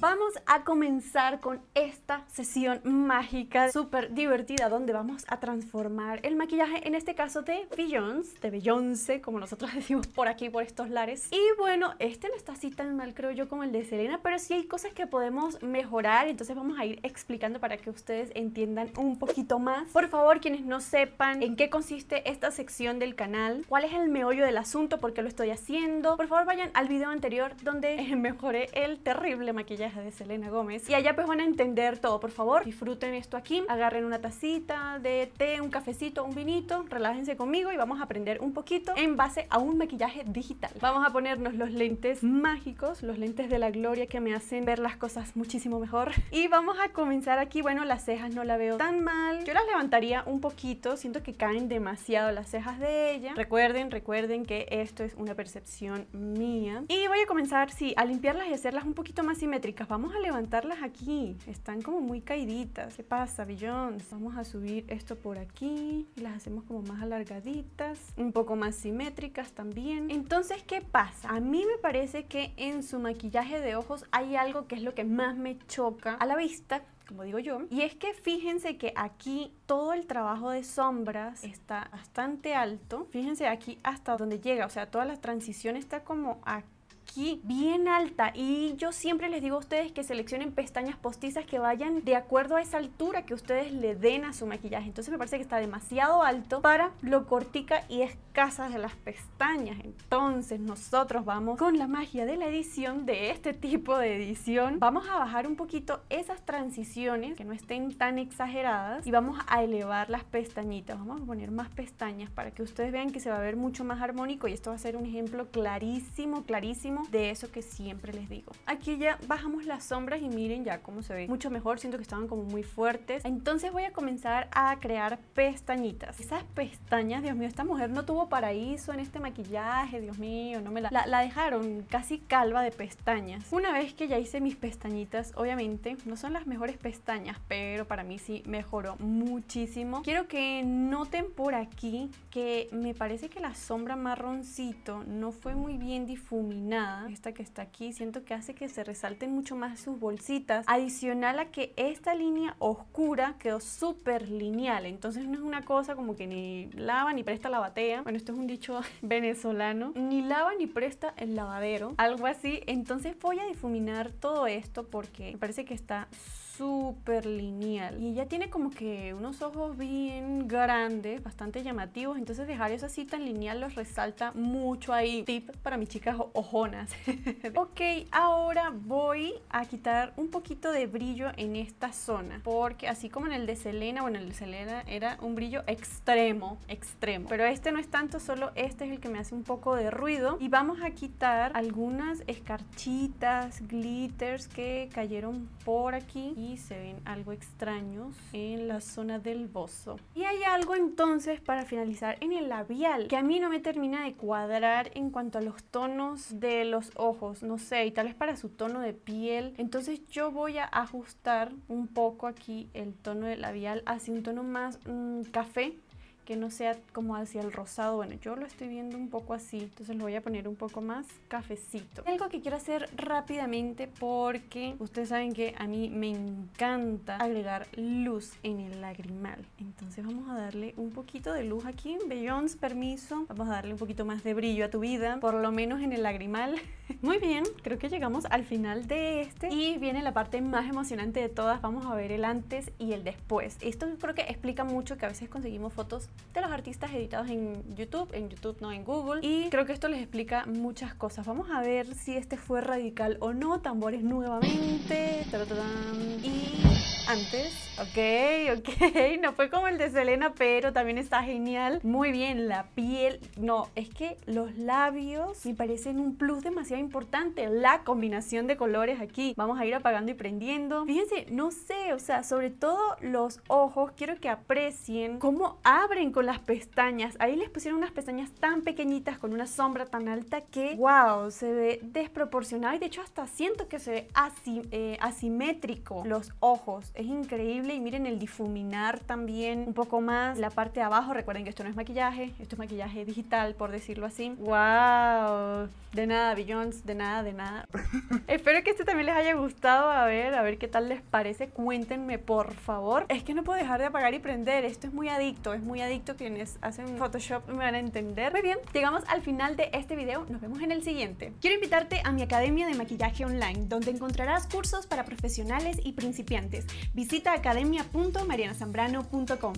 Vamos a comenzar con esta sesión mágica, súper divertida, donde vamos a transformar el maquillaje, en este caso de Beyoncé, de Beyoncé, como nosotros decimos por aquí, por estos lares. Y bueno, este no está así tan mal, creo yo, como el de Serena, pero sí hay cosas que podemos mejorar, entonces vamos a ir explicando para que ustedes entiendan un poquito más. Por favor, quienes no sepan en qué consiste esta sección del canal, cuál es el meollo del asunto, por qué lo estoy haciendo, por favor vayan al video anterior donde mejoré el terrible maquillaje de Selena Gómez. Y allá pues van a entender todo. Por favor, disfruten esto aquí, agarren una tacita de té, un cafecito, un vinito, relájense conmigo y vamos a aprender un poquito en base a un maquillaje digital. Vamos a ponernos los lentes mágicos, los lentes de la gloria que me hacen ver las cosas muchísimo mejor. Y vamos a comenzar aquí, bueno, las cejas no la veo tan mal. Yo las levantaría un poquito, siento que caen demasiado las cejas de ella. Recuerden, recuerden que esto es una percepción mía. Y voy a comenzar, sí, a limpiarlas y hacerlas un poquito más simétricas vamos a levantarlas aquí. Están como muy caíditas ¿Qué pasa, Billions? Vamos a subir esto por aquí. Y las hacemos como más alargaditas, un poco más simétricas también. Entonces, ¿qué pasa? A mí me parece que en su maquillaje de ojos hay algo que es lo que más me choca a la vista como digo yo. Y es que fíjense que aquí todo el trabajo de sombras está bastante alto. Fíjense aquí hasta donde llega, o sea, toda la transición está como aquí bien alta y yo siempre les digo a ustedes que seleccionen pestañas postizas que vayan de acuerdo a esa altura que ustedes le den a su maquillaje. Entonces me parece que está demasiado alto para lo cortica y escasa de las pestañas. Entonces nosotros vamos con la magia de la edición, de este tipo de edición, vamos a bajar un poquito esas transiciones que no estén tan exageradas y vamos a elevar las pestañitas. Vamos a poner más pestañas para que ustedes vean que se va a ver mucho más armónico y esto va a ser un ejemplo clarísimo, clarísimo de eso que siempre les digo. Aquí ya bajamos las sombras y miren ya cómo se ve mucho mejor. Siento que estaban como muy fuertes. Entonces voy a comenzar a crear pestañitas. Esas pestañas, Dios mío, esta mujer no tuvo paraíso en este maquillaje, Dios mío, no me la, la dejaron casi calva de pestañas. Una vez que ya hice mis pestañitas, obviamente no son las mejores pestañas, pero para mí sí mejoró muchísimo. Quiero que noten por aquí que me parece que la sombra marroncito no fue muy bien difuminada esta que está aquí, siento que hace que se resalten mucho más sus bolsitas. Adicional a que esta línea oscura quedó súper lineal, entonces no es una cosa como que ni lava ni presta la batea. Bueno, esto es un dicho venezolano. Ni lava ni presta el lavadero, algo así. Entonces voy a difuminar todo esto porque me parece que está súper súper lineal. Y ella tiene como que unos ojos bien grandes, bastante llamativos. Entonces dejar eso así tan lineal los resalta mucho ahí. Tip para mis chicas ojonas. ok, ahora voy a quitar un poquito de brillo en esta zona. Porque así como en el de Selena, bueno, el de Selena era un brillo extremo, extremo. Pero este no es tanto, solo este es el que me hace un poco de ruido. Y vamos a quitar algunas escarchitas, glitters que cayeron por aquí se ven algo extraños en la zona del bozo. Y hay algo entonces para finalizar en el labial que a mí no me termina de cuadrar en cuanto a los tonos de los ojos, no sé, y tal vez para su tono de piel. Entonces yo voy a ajustar un poco aquí el tono del labial hacia un tono más mm, café que no sea como hacia el rosado. Bueno, yo lo estoy viendo un poco así, entonces lo voy a poner un poco más cafecito. Algo que quiero hacer rápidamente porque ustedes saben que a mí me encanta agregar luz en el lagrimal. Entonces vamos a darle un poquito de luz aquí. Beyoncé, permiso. Vamos a darle un poquito más de brillo a tu vida, por lo menos en el lagrimal. Muy bien, creo que llegamos al final de este y viene la parte más emocionante de todas. Vamos a ver el antes y el después. Esto creo que explica mucho que a veces conseguimos fotos de los artistas editados en YouTube, en YouTube no en Google. Y creo que esto les explica muchas cosas. Vamos a ver si este fue radical o no. Tambores nuevamente. y antes. Ok, ok, no fue como el de Selena, pero también está genial. Muy bien, la piel, no, es que los labios me parecen un plus demasiado importante, la combinación de colores aquí. Vamos a ir apagando y prendiendo. Fíjense, no sé, o sea, sobre todo los ojos, quiero que aprecien cómo abren con las pestañas. Ahí les pusieron unas pestañas tan pequeñitas con una sombra tan alta que, wow, se ve desproporcionado y de hecho hasta siento que se ve eh, asimétrico los ojos es increíble y miren el difuminar también un poco más la parte de abajo. Recuerden que esto no es maquillaje, esto es maquillaje digital, por decirlo así. ¡Wow! De nada, Billions, de nada, de nada. Espero que este también les haya gustado. A ver, a ver qué tal les parece. Cuéntenme, por favor. Es que no puedo dejar de apagar y prender. Esto es muy adicto, es muy adicto. Quienes hacen Photoshop me van a entender. Muy bien, llegamos al final de este video. Nos vemos en el siguiente. Quiero invitarte a mi academia de maquillaje online, donde encontrarás cursos para profesionales y principiantes Visita academia.marianasambrano.com.